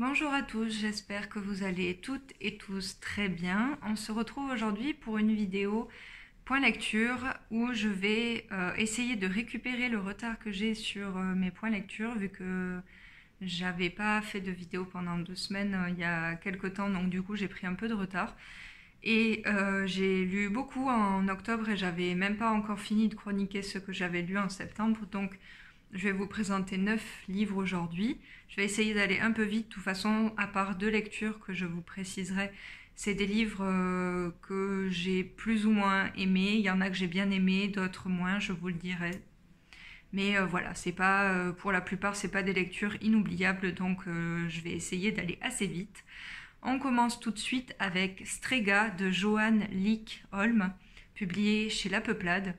Bonjour à tous, j'espère que vous allez toutes et tous très bien. On se retrouve aujourd'hui pour une vidéo point lecture où je vais euh, essayer de récupérer le retard que j'ai sur euh, mes points lecture vu que j'avais pas fait de vidéo pendant deux semaines euh, il y a quelques temps donc du coup j'ai pris un peu de retard. Et j'ai lu beaucoup en octobre et j'avais même pas encore fini de chroniquer ce que j'avais lu en septembre. Donc je vais vous présenter neuf livres aujourd'hui. Je vais essayer d'aller un peu vite, de toute façon, à part deux lectures que je vous préciserai. C'est des livres euh, que j'ai plus ou moins aimés. Il y en a que j'ai bien aimés, d'autres moins, je vous le dirai. Mais euh, voilà, c'est pas euh, pour la plupart, c'est pas des lectures inoubliables, donc je vais essayer d'aller assez vite. On commence tout de suite avec Strega de Johan Lick Holm, publié chez La Peuplade.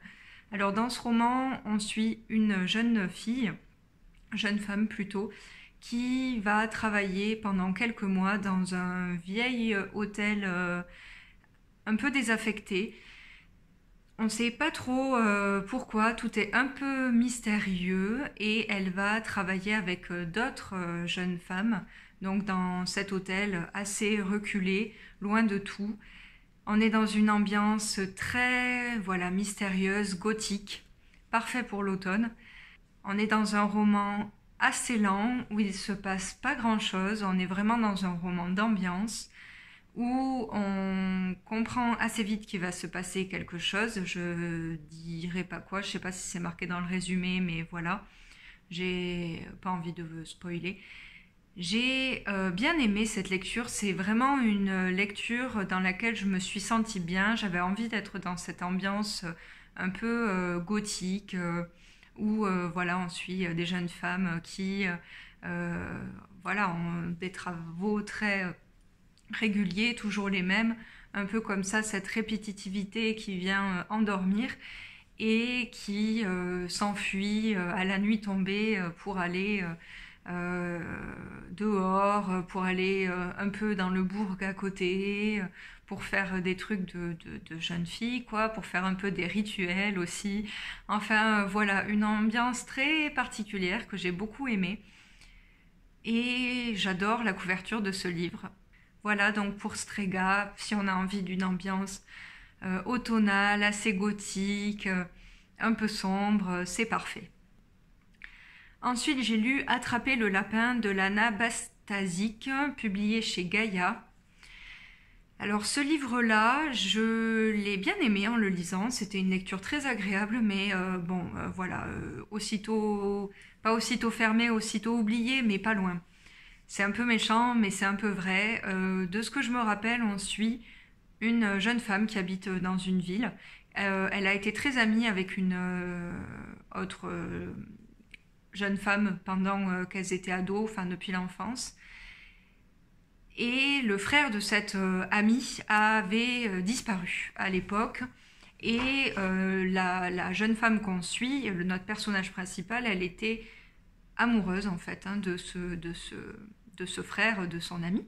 Alors dans ce roman, on suit une jeune fille, jeune femme plutôt, qui va travailler pendant quelques mois dans un vieil hôtel euh, un peu désaffecté. On ne sait pas trop euh, pourquoi, tout est un peu mystérieux et elle va travailler avec euh, d'autres jeunes femmes, donc dans cet hôtel assez reculé, loin de tout. On est dans une ambiance très voilà mystérieuse, gothique, parfait pour l'automne. On est dans un roman assez lent où il se passe pas grand-chose, on est vraiment dans un roman d'ambiance où on comprend assez vite qu'il va se passer quelque chose, je dirai pas quoi, je sais pas si c'est marqué dans le résumé mais voilà. J'ai pas envie de spoiler. J'ai euh, bien aimé cette lecture, c'est vraiment une lecture dans laquelle je me suis sentie bien, j'avais envie d'être dans cette ambiance euh, un peu euh, gothique où voilà, on suit des jeunes femmes qui voilà, ont des travaux très réguliers, toujours les mêmes, un peu comme ça cette répétitivité qui vient endormir et qui s'enfuit à la nuit tombée pour aller euh, dehors, euh, pour aller euh, un peu dans le bourg à côté, pour faire des trucs de, jeunes filles, quoi, pour faire un peu des rituels aussi. Enfin, voilà, une ambiance très particulière que j'ai beaucoup aimée. Et j'adore la couverture de ce livre. Voilà donc pour Strega, si on a envie d'une ambiance automnale, assez gothique, un peu sombre, c'est parfait. Ensuite, j'ai lu Attraper le lapin de Lana Bastazic, publié chez Gaïa. Alors ce livre-là, je l'ai bien aimé en le lisant, c'était une lecture très agréable, mais euh, bon, euh, voilà, euh, aussitôt, pas aussitôt fermé, aussitôt oublié, mais pas loin. C'est un peu méchant, mais c'est un peu vrai. de ce que je me rappelle, on suit une jeune femme qui habite dans une ville. elle a été très amie avec une autre jeune femme pendant euh, qu'elles étaient ados, enfin depuis l'enfance. Et le frère de cette euh, amie avait euh, disparu à l'époque. Et la, jeune femme qu'on suit, le, notre personnage principal, elle était amoureuse en fait hein, de, ce, de, ce, de, ce, frère, de son ami.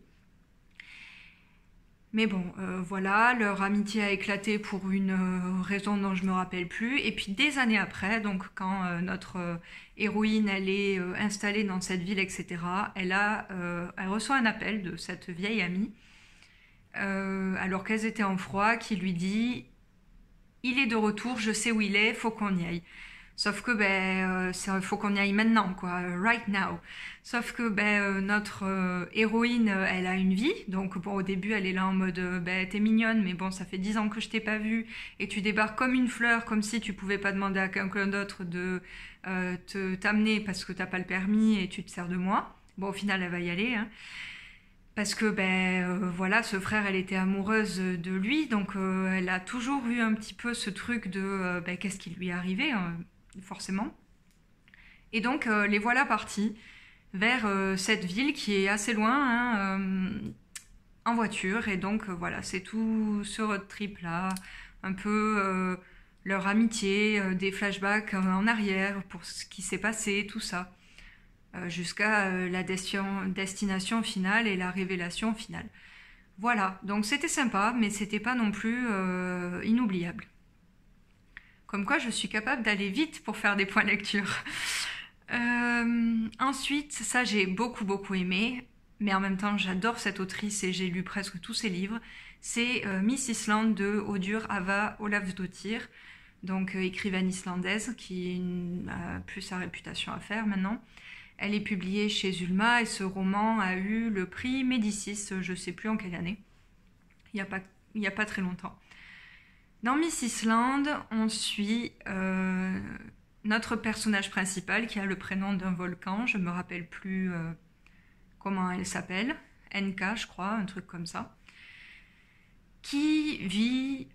Mais bon, euh, voilà, leur amitié a éclaté pour une euh, raison dont je ne me rappelle plus. Et puis des années après, donc quand euh, notre héroïne allait est installée dans cette ville, etc., elle a, elle reçoit un appel de cette vieille amie, alors qu'elle était en froid, qui lui dit :« Il est de retour, je sais où il est, faut qu'on y aille. » Sauf que ben il euh, faut qu'on y aille maintenant quoi, euh, right now. Sauf que ben euh, notre héroïne, elle a une vie, donc bon au début elle est là en mode ben t'es mignonne, mais bon ça fait dix ans que je t'ai pas vue et tu débarques comme une fleur, comme si tu pouvais pas demander à quelqu'un d'autre de te t'amener parce que t'as pas le permis et tu te sers de moi. Bon au final elle va y aller. Hein parce que ben voilà ce frère elle était amoureuse de lui donc elle a toujours vu un petit peu ce truc de ben, qu'est-ce qui lui est arrivé hein forcément. Et donc euh, les voilà partis vers euh, cette ville qui est assez loin hein, euh, en voiture. Et donc voilà, c'est tout ce road trip là, un peu leur amitié, des flashbacks en arrière pour ce qui s'est passé, tout ça, jusqu'à la destination finale et la révélation finale. Voilà, donc c'était sympa, mais c'était pas non plus inoubliable. Comme quoi, je suis capable d'aller vite pour faire des points lecture. Euh, ensuite, ça j'ai beaucoup beaucoup aimé, mais en même temps j'adore cette autrice et j'ai lu presque tous ses livres. C'est euh, Miss Island de Odur Ava Olafsdottir, donc euh, écrivaine islandaise qui a plus sa réputation à faire maintenant. Elle est publiée chez Ulma et ce roman a eu le prix Médicis, je sais plus en quelle année. Il n'y a, a pas très longtemps. Dans Miss Island, on suit euh, notre personnage principal qui a le prénom d'un volcan. Je ne me rappelle plus euh, comment elle s'appelle. NK, je crois, un truc comme ça. Qui vit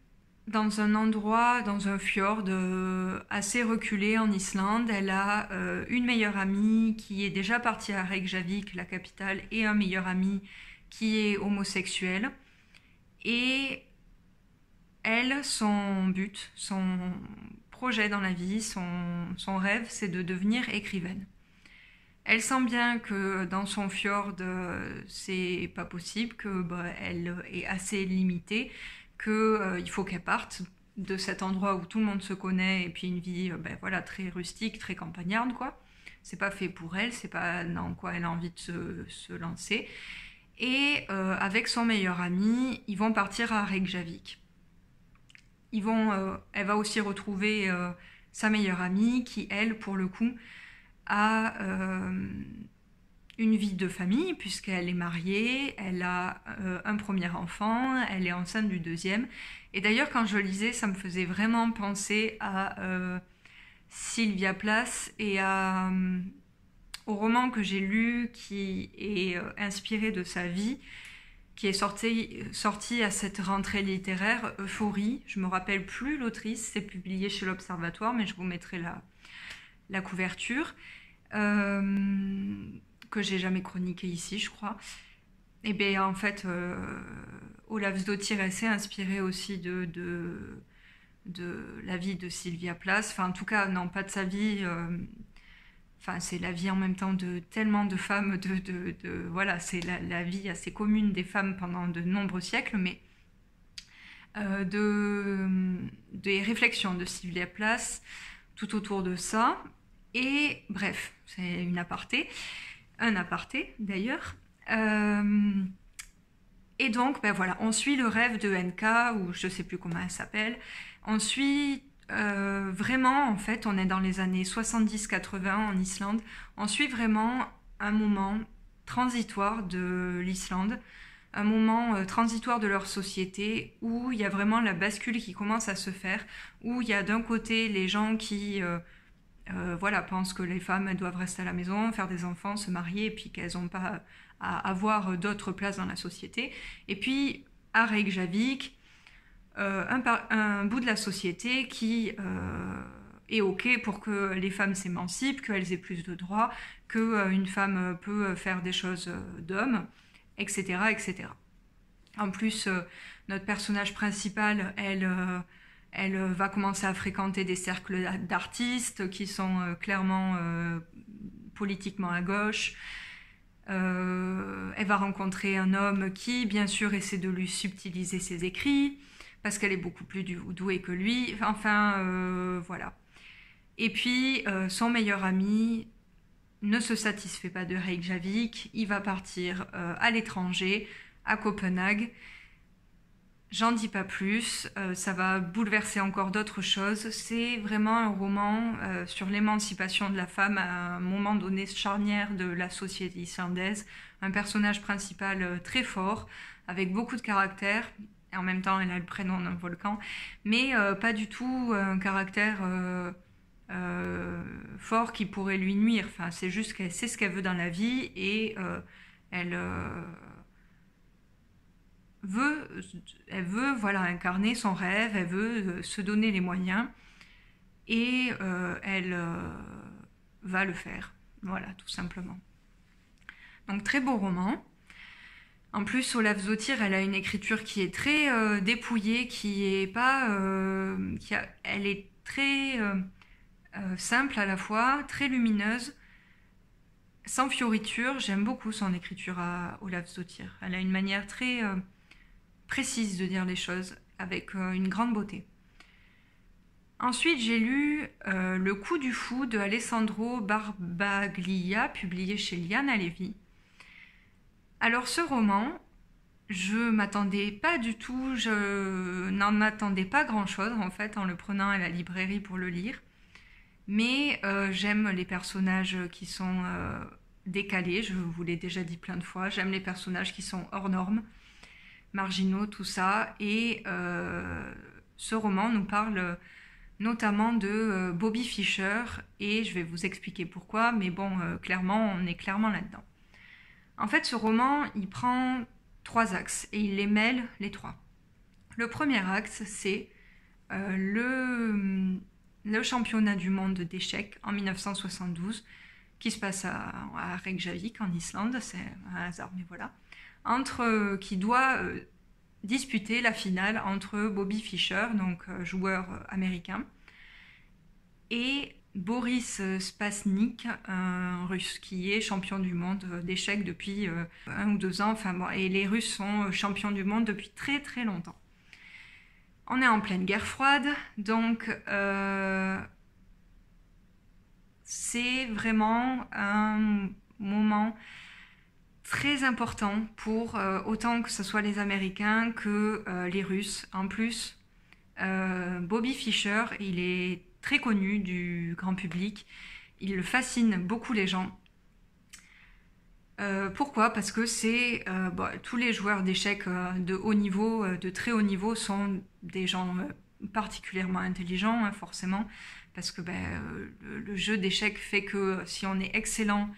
dans un endroit, dans un fjord euh, assez reculé en Islande. Elle a une meilleure amie qui est déjà partie à Reykjavik, la capitale, et un meilleur ami qui est homosexuel. Et elle, son but, son projet dans la vie, son, rêve, c'est de devenir écrivaine. Elle sent bien que dans son fjord, euh, c'est pas possible, que bah, elle est assez limitée, qu'il euh, faut qu'elle parte de cet endroit où tout le monde se connaît et puis une vie, euh, ben, voilà, très rustique, très campagnarde, quoi. C'est pas fait pour elle, c'est pas dans quoi elle a envie de se, lancer. Et avec son meilleur ami, ils vont partir à Reykjavik. Euh, elle va aussi retrouver euh, sa meilleure amie qui, elle, pour le coup, a euh, une vie de famille puisqu'elle est mariée, elle a un premier enfant, elle est enceinte du deuxième. Et d'ailleurs, quand je lisais, ça me faisait vraiment penser à Sylvia Place et à, au roman que j'ai lu qui est inspiré de sa vie, qui est sorti, sorti à cette rentrée littéraire, Euphorie. Je me rappelle plus l'autrice, c'est publié chez l'Observatoire, mais je vous mettrai la, la couverture, euh, que j'ai jamais chroniqué ici, je crois. Et eh bien, en fait, euh, Olaf Zdotir s'est inspiré aussi de, de, la vie de Sylvia Place, enfin, en tout cas, non, pas de sa vie, euh, Enfin, c'est la vie en même temps de tellement de femmes, de, de, voilà, c'est la, vie assez commune des femmes pendant de nombreux siècles, mais euh, de, des réflexions de Sylvia Place tout autour de ça. Et bref, c'est une aparté, un aparté d'ailleurs. Euh, et donc, ben voilà, on suit le rêve de NK, ou je sais plus comment elle s'appelle. On suit euh, vraiment, en fait, on est dans les années 70-80 en Islande. On suit vraiment un moment transitoire de l'Islande, un moment euh, transitoire de leur société où il y a vraiment la bascule qui commence à se faire, où il y a d'un côté les gens qui euh, voilà, pensent que les femmes doivent rester à la maison, faire des enfants, se marier, et puis qu'elles n'ont pas à avoir d'autres places dans la société. Et puis, à Reykjavik, euh, un, bout de la société qui euh, est OK pour que les femmes s'émancipent, qu'elles aient plus de droits, qu'une euh, femme peut faire des choses d'homme, etc., etc. En plus, notre personnage principal, elle, elle va commencer à fréquenter des cercles d'artistes qui sont clairement politiquement à gauche. elle va rencontrer un homme qui, bien sûr, essaie de lui subtiliser ses écrits parce qu'elle est beaucoup plus douée que lui. Enfin, euh, voilà. Et puis, euh, son meilleur ami ne se satisfait pas de Reykjavik. Il va partir euh, à l'étranger, à Copenhague. J'en dis pas plus, ça va bouleverser encore d'autres choses. C'est vraiment un roman sur l'émancipation de la femme à un moment donné charnière de la société islandaise. Un personnage principal très fort, avec beaucoup de caractère, en même temps, elle a le prénom d'un volcan, mais euh, pas du tout euh, un caractère euh, fort qui pourrait lui nuire. Enfin, c'est juste qu'elle sait ce qu'elle veut dans la vie et elle veut, elle veut, voilà, incarner son rêve. Elle veut se donner les moyens et elle va le faire. Voilà, tout simplement. Donc très beau roman. En plus, Olaf Zotir, elle a une écriture qui est très euh, dépouillée, qui est pas, euh, qui elle est très euh, simple à la fois, très lumineuse, sans fioriture. J'aime beaucoup son écriture à Olaf Zotir. Elle a une manière très précise de dire les choses, avec une grande beauté. Ensuite, j'ai lu Le coup du fou de Alessandro Barbaglia, publié chez Liana Levy. Alors ce roman, je m'attendais pas du tout, je n'en attendais pas grand-chose en fait en le prenant à la librairie pour le lire. Mais euh, j'aime les personnages qui sont euh, décalés, je vous l'ai déjà dit plein de fois, j'aime les personnages qui sont hors normes, marginaux, tout ça. Et euh, ce roman nous parle notamment de Bobby Fischer et je vais vous expliquer pourquoi, mais bon, clairement, on est clairement là-dedans. En fait, ce roman, il prend trois axes et il les mêle les trois. Le premier axe, c'est euh, hum, le, championnat du monde d'échecs en 1972, qui se passe à, Reykjavik, en Islande, c'est un hasard, mais voilà, entre, euh, qui doit euh, disputer la finale entre Bobby Fischer, donc joueur américain, et Boris euh, Spasnik, un russe qui est champion du monde euh, d'échecs depuis euh, un ou deux ans. Enfin et les Russes sont champions du monde depuis très très longtemps. On est en pleine guerre froide, donc c'est vraiment un moment très important pour autant que ce soit les Américains que les Russes. En plus, Bobby Fischer, il est très connu du grand public. Il fascine beaucoup les gens. Euh, pourquoi Parce que c'est euh, bah, tous les joueurs d'échecs euh, de haut niveau, de très haut niveau, sont des gens particulièrement intelligents, hein, forcément, parce que ben, le, jeu d'échecs fait que si on est excellent,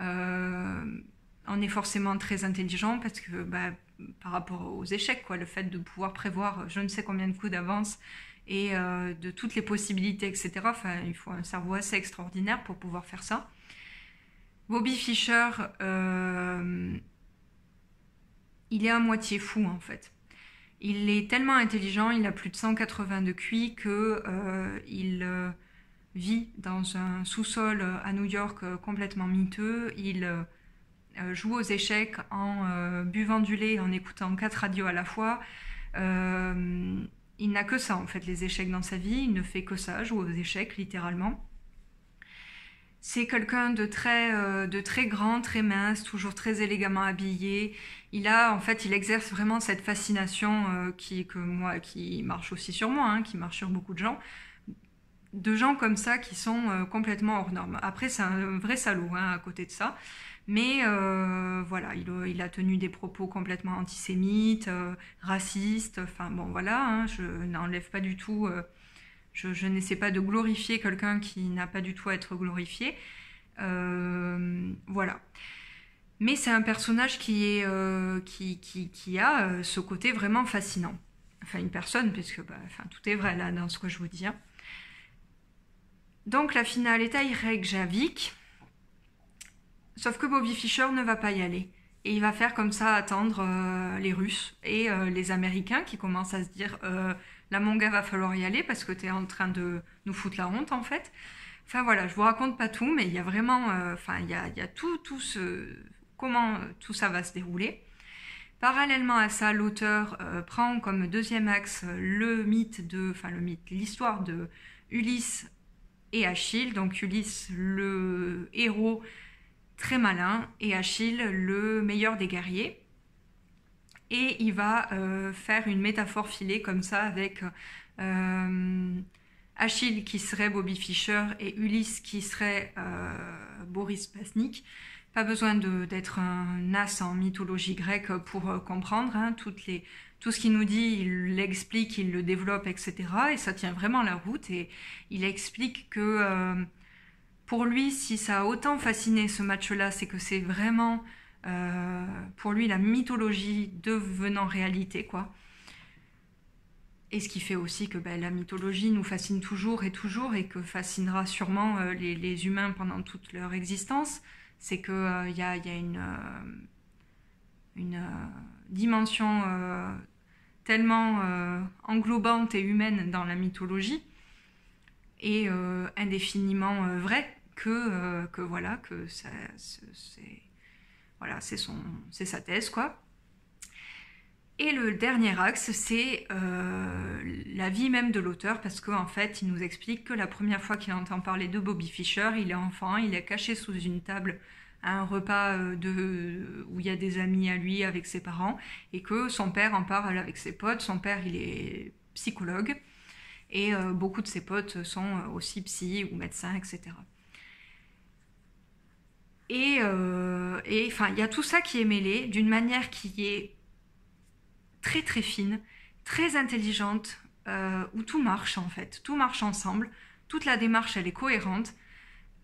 on est forcément très intelligent, parce que ben, par rapport aux échecs, quoi, le fait de pouvoir prévoir je ne sais combien de coups d'avance, et euh, de toutes les possibilités, etc. Enfin, il faut un cerveau assez extraordinaire pour pouvoir faire ça. Bobby Fischer, euh, il est à moitié fou en fait. Il est tellement intelligent, il a plus de 180 de QI que euh, il vit dans un sous-sol à New York complètement miteux. Il joue aux échecs en buvant du lait, en écoutant quatre radios à la fois. Euh, il n'a que ça, en fait, les échecs dans sa vie. Il ne fait que ça, joue aux échecs, littéralement. C'est quelqu'un de très, euh, de très grand, très mince, toujours très élégamment habillé. Il a, en fait, il exerce vraiment cette fascination euh, qui, que moi, qui marche aussi sur moi, hein, qui marche sur beaucoup de gens, de gens comme ça qui sont euh, complètement hors normes. Après, c'est un vrai salaud hein, à côté de ça. Mais euh, voilà, euh, il, a tenu des propos complètement antisémites, euh, racistes. Enfin bon, voilà, hein, je n'enlève pas du tout. je, n'essaie pas de glorifier quelqu'un qui n'a pas du tout à être glorifié. voilà. Mais c'est un personnage qui, a ce côté vraiment fascinant. Enfin, une personne, puisque bah, tout est vrai là dans ce que je vous dis. Donc, la finale est à Irek Javik. Sauf que Bobby Fischer ne va pas y aller. Et il va faire comme ça attendre euh, les Russes et euh, les Américains qui commencent à se dire euh, la manga va falloir y aller parce que tu es en train de nous foutre la honte en fait. Enfin voilà, je vous raconte pas tout, mais il y a vraiment, enfin il y a, tout, tout ce comment tout ça va se dérouler. Parallèlement à ça, l'auteur prend comme deuxième axe le mythe de, enfin le mythe, l'histoire de Ulysse et Achille. Donc Ulysse, le héros très malin, et Achille, le meilleur des guerriers. Et il va euh, faire une métaphore filée comme ça avec euh, Achille qui serait Bobby Fischer et Ulysse qui serait euh, Boris Pasnik. Pas besoin d'être un as en mythologie grecque pour comprendre. Hein. toutes les, tout ce qu'il nous dit, il l'explique, il le développe, etc. Et ça tient vraiment la route. Et il explique que pour lui, si ça a autant fasciné ce match-là, c'est que c'est vraiment euh, pour lui la mythologie devenant réalité, quoi. Et ce qui fait aussi que ben, la mythologie nous fascine toujours et toujours et que fascinera sûrement euh, les, humains pendant toute leur existence, c'est qu'il euh, y, a, une dimension tellement englobante et humaine dans la mythologie et indéfiniment vraie que, euh, que voilà, que ça, c'est, voilà, c'est, son, c'est sa thèse, quoi. Et le dernier axe, c'est euh, la vie même de l'auteur, parce qu'en fait, il nous explique que la première fois qu'il entend parler de Bobby Fischer, il est enfant, il est caché sous une table à un repas euh, de, où il y a des amis à lui avec ses parents, et que son père en parle avec ses potes. Son père, il est psychologue, et beaucoup de ses potes sont aussi psy ou médecins, etc. Euh, et enfin, il y a tout ça qui est mêlé d'une manière qui est très très fine, très intelligente, euh, où tout marche en fait, tout marche ensemble, toute la démarche elle est cohérente,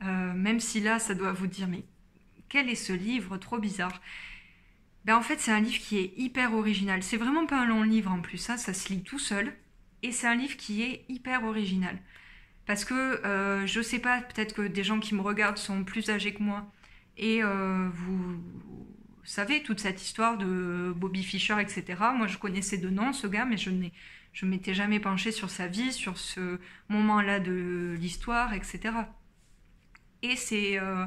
euh, même si là ça doit vous dire mais quel est ce livre trop bizarre ben, En fait c'est un livre qui est hyper original, c'est vraiment pas un long livre en plus, ça, hein. ça se lit tout seul, et c'est un livre qui est hyper original. Parce que je sais pas, peut-être que des gens qui me regardent sont plus âgés que moi, et euh, vous, savez, toute cette histoire de Bobby Fischer, etc. Moi, je connaissais de nom ce gars, mais je ne je m'étais jamais penchée sur sa vie, sur ce moment-là de l'histoire, etc. Et c'est, euh,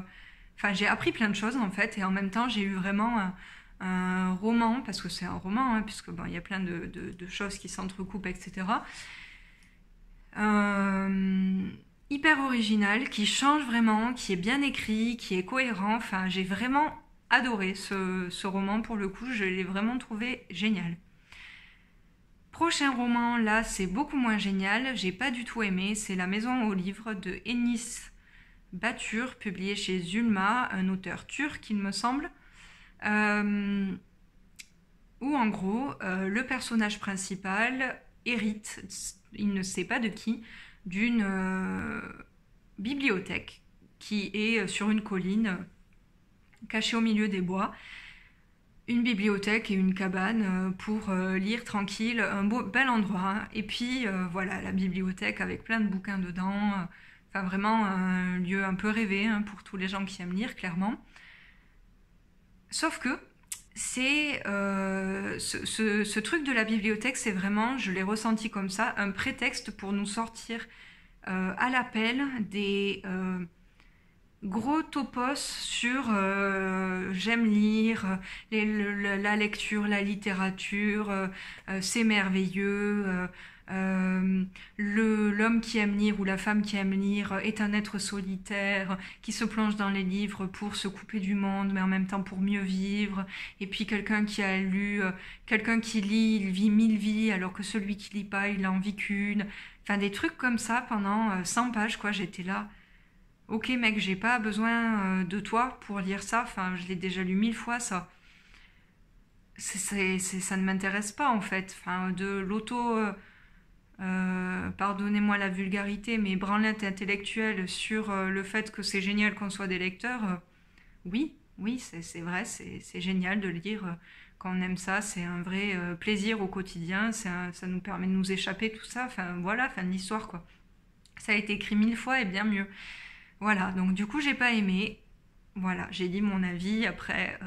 enfin, j'ai appris plein de choses en fait, et en même temps, j'ai eu vraiment un, roman, parce que c'est un roman, hein, puisque bon, il y a plein de, de, choses qui s'entrecoupent, etc hyper original, qui change vraiment, qui est bien écrit, qui est cohérent. Enfin, j'ai vraiment adoré ce, roman pour le coup, je l'ai vraiment trouvé génial. Prochain roman, là, c'est beaucoup moins génial, j'ai pas du tout aimé, c'est La maison aux livres de Ennis Batur, publié chez Zulma, un auteur turc, il me semble. Euh, où en gros, euh, le personnage principal hérite, il ne sait pas de qui, d'une euh, bibliothèque qui est euh, sur une colline cachée au milieu des bois. Une bibliothèque et une cabane euh, pour lire tranquille, un beau, bel endroit. Et puis voilà, la bibliothèque avec plein de bouquins dedans. Enfin vraiment un lieu un peu rêvé hein, pour tous les gens qui aiment lire, clairement. Sauf que c'est ce, ce, truc de la bibliothèque, c'est vraiment, je l'ai ressenti comme ça, un prétexte pour nous sortir euh, à l'appel des euh, gros topos sur euh, j'aime lire, la lecture, la littérature, c'est merveilleux. Euh, L'homme qui aime lire ou la femme qui aime lire est un être solitaire qui se plonge dans les livres pour se couper du monde, mais en même temps pour mieux vivre. Et puis quelqu'un qui a lu, euh, quelqu'un qui lit, il vit mille vies, alors que celui qui lit pas, il en vit qu'une. Enfin, des trucs comme ça pendant 100 euh, pages, quoi. J'étais là. Ok mec, j'ai pas besoin euh, de toi pour lire ça. Enfin, je l'ai déjà lu mille fois ça. ça ne m'intéresse pas en fait. Enfin, de l'auto euh, pardonnez-moi la vulgarité, mais branlette intellectuelle sur euh, le fait que c'est génial qu'on soit des lecteurs, euh, oui, oui, c'est vrai, c'est génial de lire quand on aime ça, c'est un vrai plaisir au quotidien, ça nous permet de nous échapper, tout ça, enfin voilà, fin de l'histoire quoi. Ça a été écrit mille fois et bien mieux. Voilà, donc du coup j'ai pas aimé, voilà, j'ai dit mon avis, après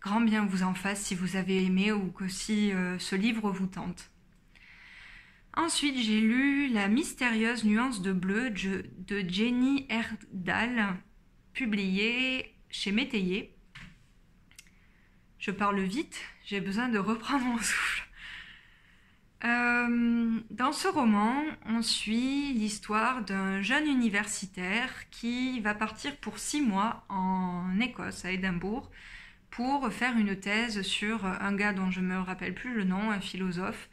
grand bien vous en fasse si vous avez aimé ou que si ce livre vous tente. Ensuite, j'ai lu La mystérieuse nuance de bleu de Jenny Erdal, publiée chez Métayer. Je parle vite, j'ai besoin de reprendre mon souffle. Euh, dans ce roman, on suit l'histoire d'un jeune universitaire qui va partir pour six mois en Écosse, à Édimbourg, pour faire une thèse sur un gars dont je ne me rappelle plus le nom, un philosophe,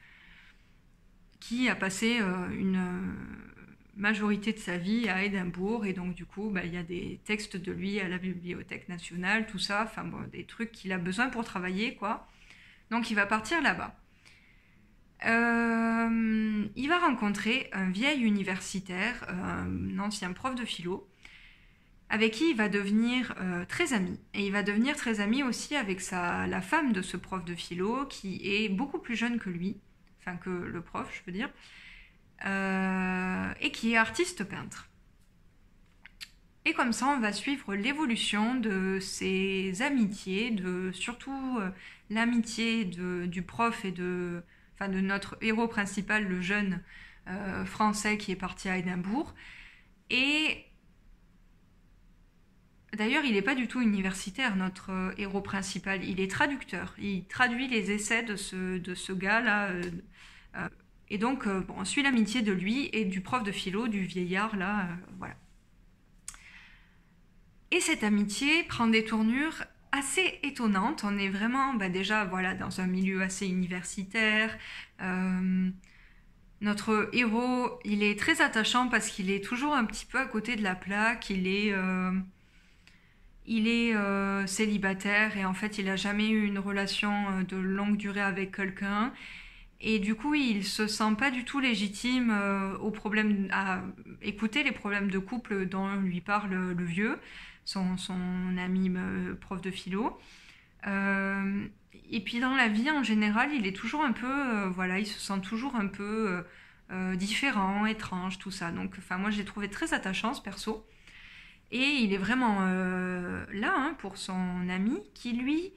qui a passé euh, une euh, majorité de sa vie à Édimbourg et donc du coup bah, il y a des textes de lui à la bibliothèque nationale, tout ça, enfin des trucs qu'il a besoin pour travailler quoi. Donc il va partir là-bas. Euh, il va rencontrer un vieil universitaire, un ancien prof de philo, avec qui il va devenir très ami. Et il va devenir très ami aussi avec la femme de ce prof de philo, qui est beaucoup plus jeune que lui, que le prof, je veux dire, euh, et qui est artiste peintre. Et comme ça, on va suivre l'évolution de ces amitiés, de surtout euh, l'amitié du prof et de, enfin, de notre héros principal, le jeune euh, français qui est parti à Édimbourg, et D'ailleurs, il n'est pas du tout universitaire, notre euh, héros principal. Il est traducteur. Il traduit les essais de ce, de ce gars-là. Euh, euh, et donc, on suit l'amitié de lui et du prof de philo, du vieillard, là. voilà. Et cette amitié prend des tournures assez étonnantes. On est vraiment bah, déjà voilà, dans un milieu assez universitaire. notre héros, il est très attachant parce qu'il est toujours un petit peu à côté de la plaque. Il est, il est euh, célibataire et en fait il n'a jamais eu une relation euh, de longue durée avec quelqu'un. Et du coup, il se sent pas du tout légitime euh, au à écouter les problèmes de couple dont lui parle le vieux, son, ami prof de philo. et puis dans la vie en général, il est toujours un peu, voilà, il se sent toujours un peu différent, étrange, tout ça. Donc, enfin, moi, j'ai trouvé très attachant ce perso. Et il est vraiment euh, là hein, pour son ami qui, lui,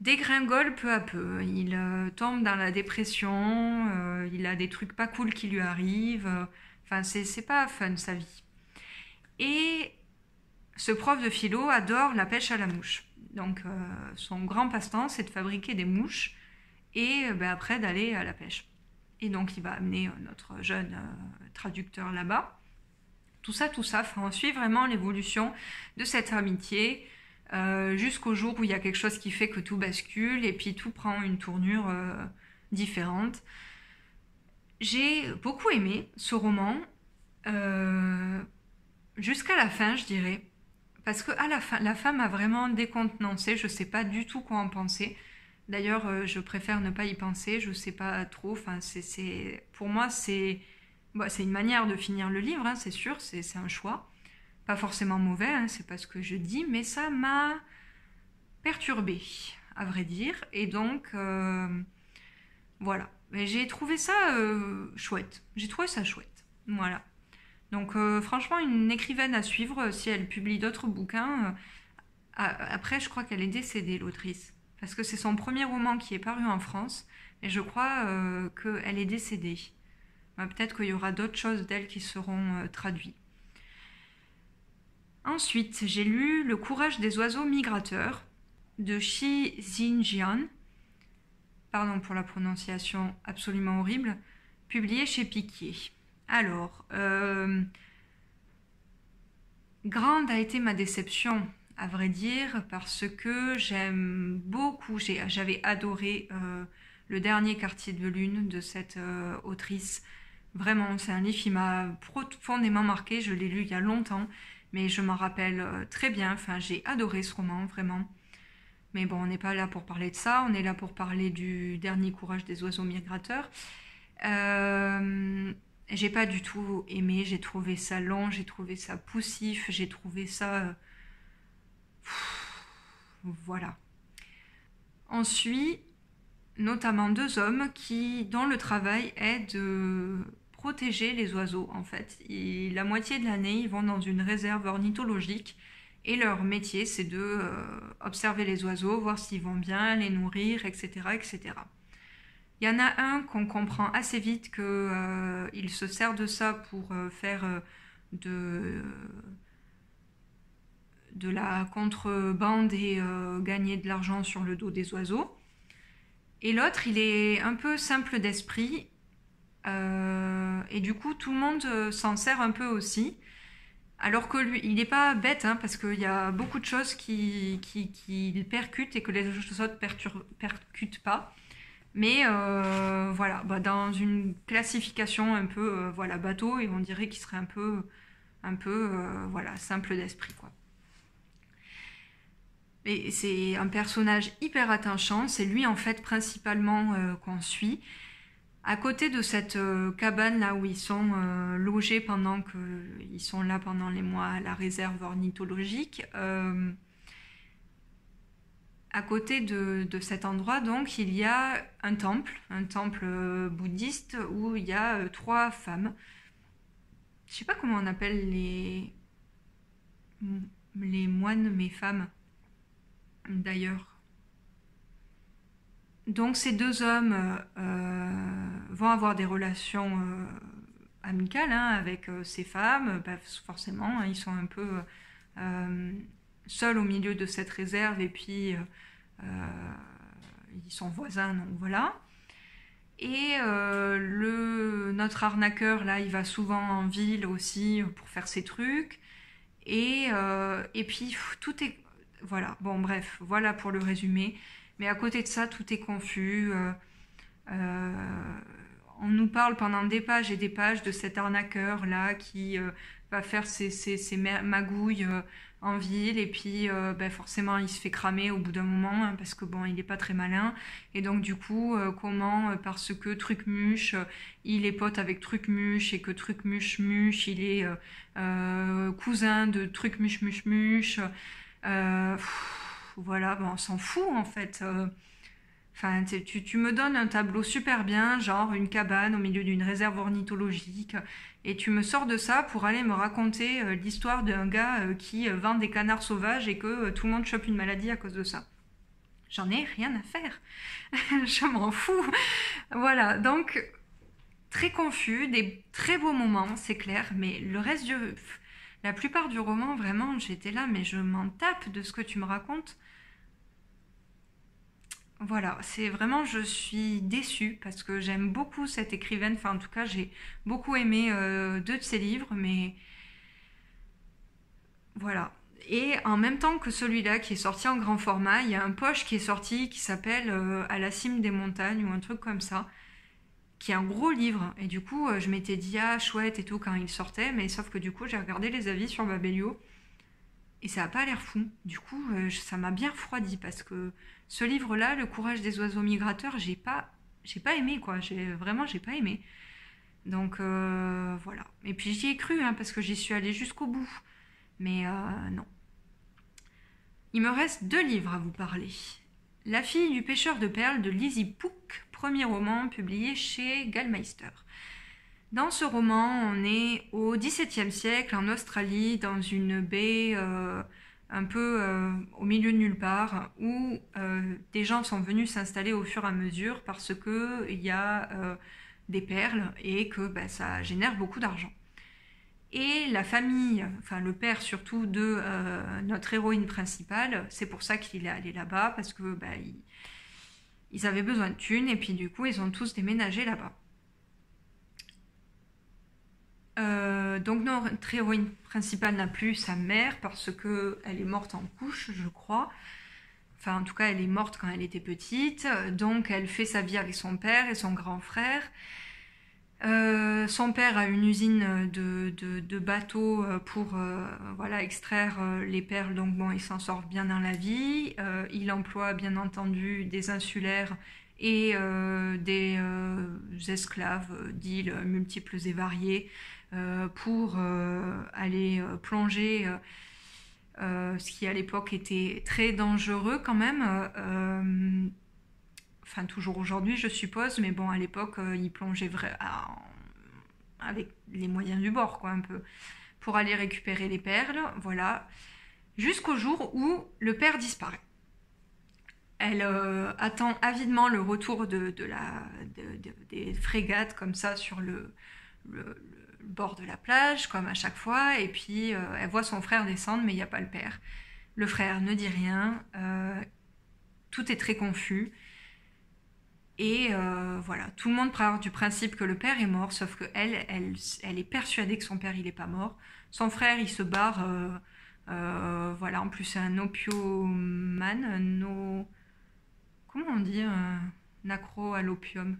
dégringole peu à peu. Il euh, tombe dans la dépression, euh, il a des trucs pas cool qui lui arrivent. Enfin, c'est pas fun sa vie. Et ce prof de philo adore la pêche à la mouche. Donc, son grand passe-temps, c'est de fabriquer des mouches et ben, après d'aller à la pêche. Et donc, il va amener notre jeune traducteur là-bas tout ça, tout ça, on suit vraiment l'évolution de cette amitié euh, jusqu'au jour où il y a quelque chose qui fait que tout bascule et puis tout prend une tournure euh, différente. J'ai beaucoup aimé ce roman euh, jusqu'à la fin, je dirais, parce que à la fin, la fin m'a vraiment décontenancée. Je sais pas du tout quoi en penser. D'ailleurs, je préfère ne pas y penser. Je sais pas trop. Enfin, c'est pour moi c'est bah, c'est une manière de finir le livre, hein, c'est sûr, c'est un choix. Pas forcément mauvais, hein, c'est pas ce que je dis, mais ça m'a perturbée, à vrai dire. Et donc, euh, voilà. Mais j'ai trouvé ça euh, chouette. J'ai trouvé ça chouette. Voilà. Donc, euh, franchement, une écrivaine à suivre si elle publie d'autres bouquins. après, je crois qu'elle est décédée, l'autrice. Parce que c'est son premier roman qui est paru en France. Et je crois qu'elle est décédée. Bah, peut-être qu'il y aura d'autres choses d'elle qui seront euh, traduites. Ensuite, j'ai lu Le courage des oiseaux migrateurs de Shi Xinjian, pardon pour la prononciation absolument horrible, publié chez Piquier. Alors, euh, grande a été ma déception, à vrai dire, parce que j'aime beaucoup, j'avais adoré euh, le dernier quartier de lune de cette autrice Vraiment, c'est un livre qui m'a profondément marqué. Je l'ai lu il y a longtemps, mais je m'en rappelle euh, très bien. Enfin, j'ai adoré ce roman, vraiment. Mais bon, on n'est pas là pour parler de ça. On est là pour parler du dernier courage des oiseaux migrateurs. Euh, j'ai pas du tout aimé. J'ai trouvé ça long, j'ai trouvé ça poussif, j'ai trouvé ça. Euh, voilà. Ensuite, notamment deux hommes qui, dont le travail est de protéger les oiseaux en fait. Et la moitié de l'année, ils vont dans une réserve ornithologique et leur métier, c'est de euh, observer les oiseaux, voir s'ils vont bien, les nourrir, etc., etc. Il y en a un qu'on comprend assez vite que euh, il se sert de ça pour euh, faire de, de la contrebande et gagner de l'argent sur le dos des oiseaux. Et l'autre, il est un peu simple d'esprit euh, et du coup, tout le monde euh, s'en sert un peu aussi. Alors que lui, il n'est pas bête, hein, parce qu'il y a beaucoup de choses qui, qui, percutent et que les autres ne percutent pas. Mais euh, voilà, bah, dans une classification un peu voilà, bateau, et on dirait qu'il serait un peu, un peu voilà, simple d'esprit. quoi. Et c'est un personnage hyper attachant, c'est lui en fait principalement qu'on suit à côté de cette euh, cabane là où ils sont euh, logés pendant euh, ils sont là pendant les mois à la réserve ornithologique, à côté de, cet endroit, donc, il y a un temple, un temple bouddhiste où il y a trois femmes. Je sais pas comment on appelle les les moines, mais femmes. D'ailleurs. Donc ces deux hommes vont avoir des relations euh, amicales hein, avec euh, ces femmes. Euh, bah, forcément, hein, ils sont un peu seuls au milieu de cette réserve et puis ils sont voisins, donc voilà. Et le, notre arnaqueur, là, il va souvent en ville aussi pour faire ses trucs. Et, et puis, tout est... Voilà, bon, bref, voilà pour le résumé. Mais à côté de ça, tout est confus on nous parle pendant des pages et des pages de cet arnaqueur là qui euh, va faire ses, ses, magouilles euh, en ville et puis euh, ben, forcément il se fait cramer au bout d'un moment hein, parce que bon il n'est pas très malin et donc du coup comment parce que Trucmuche il est pote avec Trucmuche et que Trucmuche muche il est cousin de Trucmuche muche muche voilà ben on s'en fout en fait Enfin, tu, tu, me donnes un tableau super bien, genre une cabane au milieu d'une réserve ornithologique, et tu me sors de ça pour aller me raconter euh, l'histoire d'un gars euh, qui euh, vend des canards sauvages et que tout le monde chope une maladie à cause de ça. J'en ai rien à faire. Je m'en fous. Voilà, donc très confus, des très beaux moments, c'est clair, mais le reste du... La plupart du roman, vraiment, j'étais là, mais je m'en tape de ce que tu me racontes. Voilà, c'est vraiment, je suis déçue parce que j'aime beaucoup cette écrivaine. Enfin, en tout cas, j'ai beaucoup aimé euh, deux de ses livres, mais voilà. Et en même temps que celui-là qui est sorti en grand format, il y a un poche qui est sorti qui s'appelle euh, À la cime des montagnes ou un truc comme ça, qui est un gros livre. Et du coup, euh, je m'étais dit, ah, chouette et tout quand il sortait, mais sauf que du coup, j'ai regardé les avis sur Babelio et ça n'a pas l'air fou. Du coup, ça m'a bien refroidi parce que ce livre-là, Le courage des oiseaux migrateurs, j'ai pas, j'ai pas aimé quoi. J'ai vraiment, j'ai pas aimé. Donc euh, voilà. Et puis j'y ai cru hein, parce que j'y suis allée jusqu'au bout. Mais euh, non. Il me reste deux livres à vous parler. La fille du pêcheur de perles de Lizzie Pook, premier roman publié chez Gallmeister. Dans ce roman, on est au XVIIe siècle en Australie, dans une baie euh, un peu euh, au milieu de nulle part, où euh, des gens sont venus s'installer au fur et à mesure parce qu'il y a euh, des perles et que ben, ça génère beaucoup d'argent. Et la famille, enfin le père surtout de notre héroïne principale, c'est pour ça qu'il est allé là-bas, parce que ben, ils avaient besoin de thunes, et puis du coup ils ont tous déménagé là-bas. Euh, donc notre héroïne principale n'a plus sa mère parce que elle est morte en couche, je crois. Enfin, en tout cas, elle est morte quand elle était petite. Donc, elle fait sa vie avec son père et son grand frère. Euh, son père a une usine de, bateaux euh, pour voilà, extraire les perles, donc bon, il s'en sort bien dans la vie. il emploie bien entendu des insulaires et des esclaves d'îles multiples et variées euh, pour euh, aller euh, plonger ce qui à l'époque était très dangereux quand même. Enfin, toujours aujourd'hui, je suppose, mais bon, à l'époque, ils plongeaient avec les moyens du bord, quoi, un peu, pour aller récupérer les perles, voilà, jusqu'au jour où le père disparaît. Elle attend avidement le retour de, la, des frégates comme ça sur le, bord de la plage, comme à chaque fois, et puis euh, elle voit son frère descendre, mais il n'y a pas le père. Le frère ne dit rien, euh, tout est très confus. Et euh, voilà, tout le monde part du principe que le père est mort, sauf que elle, elle, elle est persuadée que son père, il n'est pas mort. Son frère, il se barre, voilà, en plus c'est un opioman, un no... Comment on dit Un acro à l'opium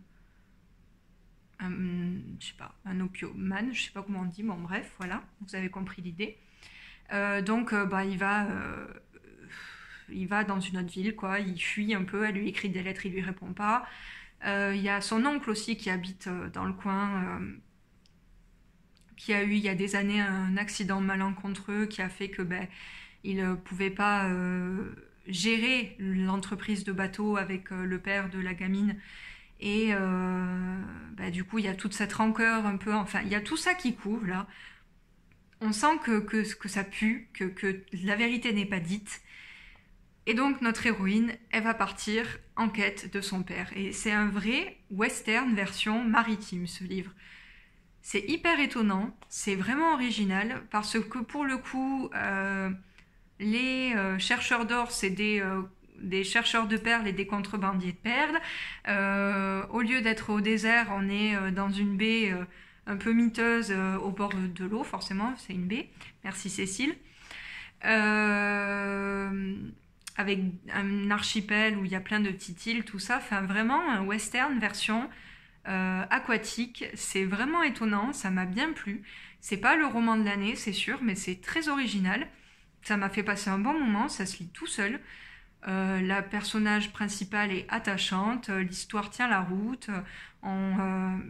un, hum, je sais pas, un opiomane, je sais pas comment on dit, bon bref, voilà, vous avez compris l'idée. Euh, donc euh, bah, il va euh, il va dans une autre ville, quoi, il fuit un peu, elle lui écrit des lettres, il lui répond pas. Il y a son oncle aussi qui habite dans le coin, qui a eu il y a des années un accident malencontreux qui a fait que ben, il pouvait pas gérer l'entreprise de bateau avec le père de la gamine et euh, bah, du coup, il y a toute cette rancœur un peu, enfin, il y a tout ça qui couvre, là. On sent que, que, que ça pue, que, que la vérité n'est pas dite. Et donc notre héroïne, elle va partir en quête de son père. Et c'est un vrai western version maritime, ce livre. C'est hyper étonnant, c'est vraiment original, parce que pour le coup, euh, les euh, chercheurs d'or, c'est des des chercheurs de perles et des contrebandiers de perles. Euh, au lieu d'être au désert, on est euh, dans une baie euh, un peu miteuse au bord de l'eau, forcément, c'est une baie. Merci Cécile. avec un archipel où il y a plein de petites îles, tout ça. Enfin, vraiment un western version aquatique. C'est vraiment étonnant, ça m'a bien plu. C'est pas le roman de l'année, c'est sûr, mais c'est très original. Ça m'a fait passer un bon moment, ça se lit tout seul. Euh, la personnage principale est attachante, euh, l'histoire tient la route, euh, on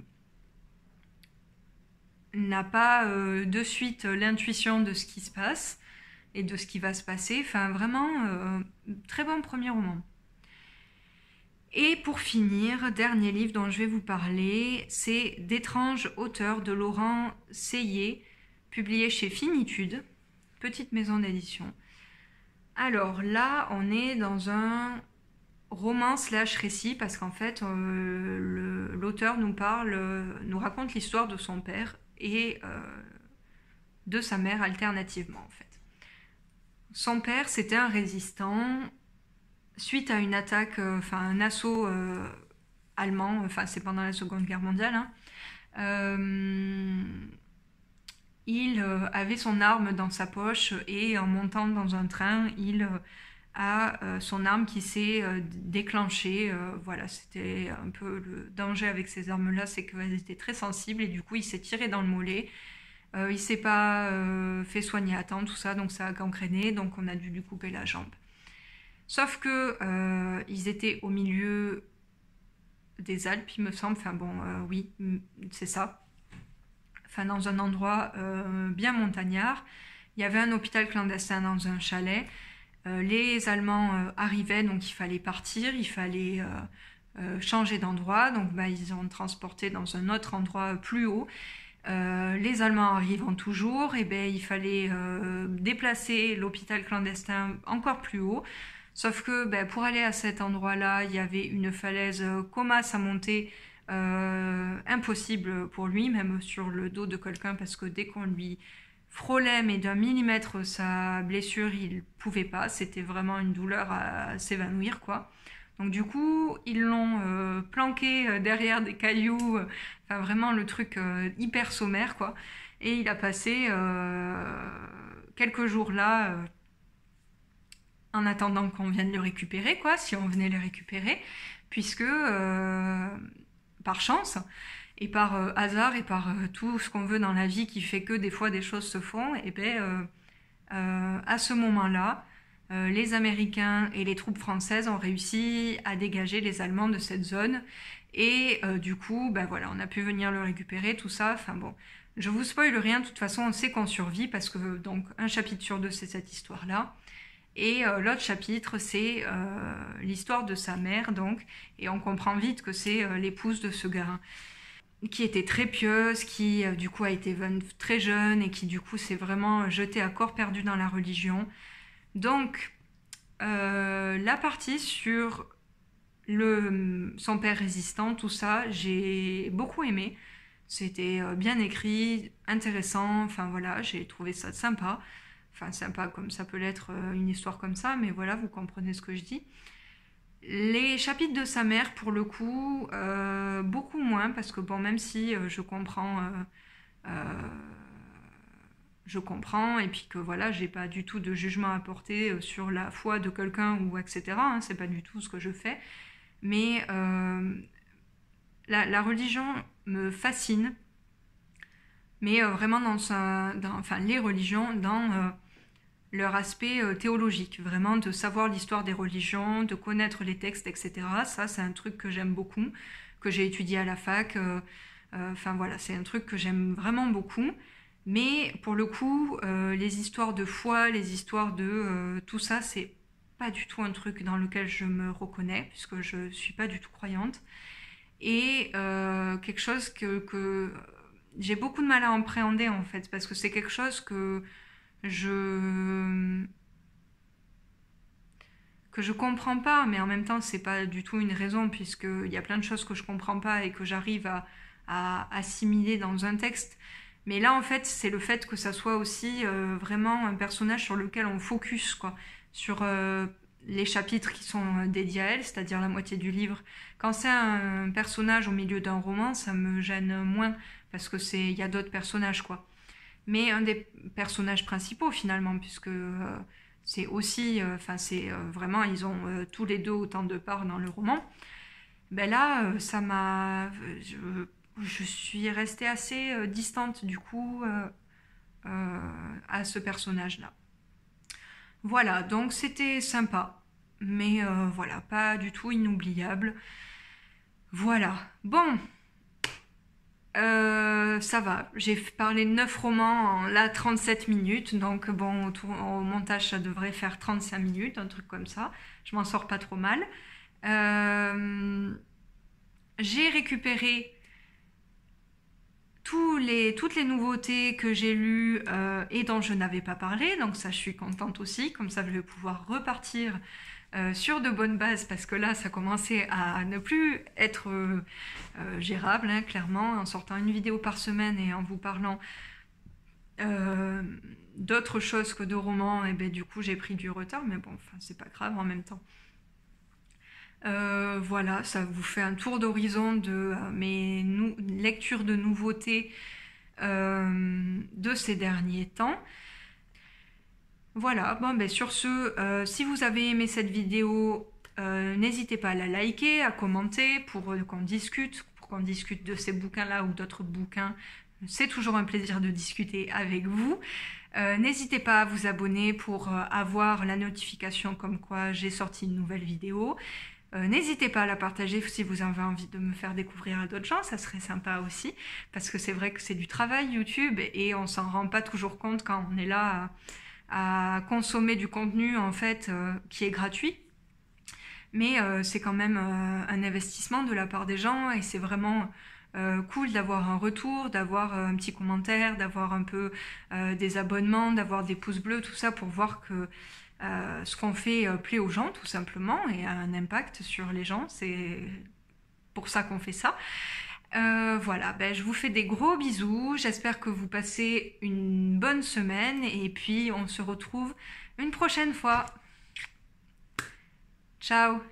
n'a pas de suite l'intuition de ce qui se passe et de ce qui va se passer. Enfin, vraiment, très bon premier roman. Et pour finir, dernier livre dont je vais vous parler, c'est D'étranges auteurs de Laurent Seyé, publié chez Finitude, petite maison d'édition. Alors là, on est dans un roman slash récit parce qu'en fait, euh, l'auteur nous parle, euh, nous raconte l'histoire de son père et euh, de sa mère alternativement en fait. Son père, c'était un résistant suite à une attaque, enfin un assaut allemand, enfin c'est pendant la Seconde Guerre mondiale. Hein il euh, avait son arme dans sa poche et en montant dans un train, il euh, a euh, son arme qui s'est déclenchée. voilà, c'était un peu le danger avec ces armes-là, c'est qu'elles étaient très sensibles et du coup, il s'est tiré dans le mollet. Euh, il s'est pas fait soigner à temps, tout ça, donc ça a gangréné, donc on a dû lui couper la jambe. Sauf que ils étaient au milieu des Alpes, il me semble, enfin bon, oui, c'est ça, dans un endroit euh, bien montagnard. Il y avait un hôpital clandestin dans un chalet. Euh, les Allemands euh, arrivaient, donc il fallait partir, il fallait changer d'endroit. Donc bah, ils ont transporté dans un autre endroit plus haut. les Allemands arrivant toujours, et eh ben il fallait déplacer l'hôpital clandestin encore plus haut. Sauf que ben, pour aller à cet endroit-là, il y avait une falaise commasse à monter euh, impossible pour lui, même sur le dos de quelqu'un, parce que dès qu'on lui frôlait, mais d'un millimètre, sa blessure, il pouvait pas. C'était vraiment une douleur à s'évanouir, quoi. Donc du coup, ils l'ont euh, planqué euh, derrière des cailloux, vraiment le truc hyper sommaire, quoi. Et il a passé quelques jours là en attendant qu'on vienne le récupérer, quoi, si on venait le récupérer, puisque par chance et par euh, hasard et par euh, tout ce qu'on veut dans la vie qui fait que des fois des choses se font, et eh bien euh, à ce moment-là, les Américains et les troupes françaises ont réussi à dégager les Allemands de cette zone. Et du coup, ben voilà, on a pu venir le récupérer, tout ça. Enfin bon, je vous spoil rien, de toute façon, on sait qu'on survit parce que donc un chapitre sur deux, c'est cette histoire-là. Et euh, l'autre chapitre, c'est euh, l'histoire de sa mère, donc, et on comprend vite que c'est euh, l'épouse de ce gars, qui était très pieuse, qui du coup a été très jeune et qui du coup s'est vraiment jetée à corps perdu dans la religion. Donc, la partie sur son père résistant, tout ça, j'ai beaucoup aimé. C'était bien écrit, intéressant, enfin voilà, j'ai trouvé ça sympa. Enfin, pas comme ça peut l'être euh, une histoire comme ça, mais voilà, vous comprenez ce que je dis. Les chapitres de sa mère, pour le coup, euh, beaucoup moins, parce que bon, même si euh, je comprends, je comprends, et puis que voilà, j'ai pas du tout de jugement à porter sur la foi de quelqu'un ou etc. Hein, c'est pas du tout ce que je fais, mais la, religion me fascine, mais vraiment dans, sa, enfin les religions dans leur aspect euh, théologique, vraiment de savoir l'histoire des religions, de connaître les textes, etc. Ça, c'est un truc que j'aime beaucoup, que j'ai étudié à la fac. Euh, euh, enfin voilà, c'est un truc que j'aime vraiment beaucoup. Mais pour le coup, les histoires de foi, les histoires de tout ça, c'est pas du tout un truc dans lequel je me reconnais, puisque je suis pas du tout croyante. Et quelque chose que, que j'ai beaucoup de mal à appréhender en fait, parce que c'est quelque chose que je que je comprends pas, mais en même temps, c'est pas du tout une raison, puisqu'il y a plein de choses que je comprends pas et que j'arrive à, assimiler dans un texte. Mais là, en fait, c'est le fait que ça soit aussi euh, vraiment un personnage sur lequel on focus, quoi. Sur euh, les chapitres qui sont euh, dédiés à elle, c'est-à-dire la moitié du livre. Quand c'est un personnage au milieu d'un roman, ça me gêne moins, parce que c'est, il y a d'autres personnages, quoi mais un des personnages principaux finalement, puisque euh, c'est aussi, euh, enfin c'est euh, vraiment, ils ont tous les deux autant de parts dans le roman. Ben là, ça m'a, je, suis restée assez distante du coup à ce personnage-là. Voilà, donc c'était sympa, mais voilà, pas du tout inoubliable. Voilà, bon. Euh, ça va. J'ai parlé 9 romans en là 37 minutes. Donc, bon, au, montage, ça devrait faire 35 minutes, un truc comme ça. Je m'en sors pas trop mal. Euh, j'ai récupéré les, toutes les nouveautés que j'ai lues euh, et dont je n'avais pas parlé. Donc, ça, je suis contente aussi. Comme ça, je vais pouvoir repartir euh, sur de bonnes bases, parce que là, ça commençait à ne plus être euh, euh, gérable, hein, clairement, en sortant une vidéo par semaine et en vous parlant d'autres choses que de romans, et ben du coup, j'ai pris du retard, mais bon, enfin, c'est pas grave en même temps. voilà, ça vous fait un tour d'horizon de mes lectures de nouveautés de ces derniers temps. Voilà, bon ben sur ce, euh, si vous avez aimé cette vidéo, euh, n'hésitez pas à la liker, à commenter pour euh, qu'on discute, pour qu'on discute de ces bouquins-là ou d'autres bouquins. C'est toujours un plaisir de discuter avec vous. n'hésitez pas à vous abonner pour avoir la notification comme quoi j'ai sorti une nouvelle vidéo. N'hésitez pas à la partager si vous avez envie de me faire découvrir à d'autres gens, ça serait sympa aussi, parce que c'est vrai que c'est du travail YouTube et on s'en rend pas toujours compte quand on est là. À à consommer du contenu en fait euh, qui est gratuit. Mais euh, c'est quand même euh, un investissement de la part des gens et c'est vraiment cool d'avoir un retour, d'avoir un petit commentaire, d'avoir un peu des abonnements, d'avoir des pouces bleus, tout ça pour voir que ce qu'on fait plaît aux gens tout simplement et a un impact sur les gens. C'est pour ça qu'on fait ça. Euh, voilà, ben, je vous fais des gros bisous. J'espère que vous passez une bonne semaine et puis on se retrouve une prochaine fois. Ciao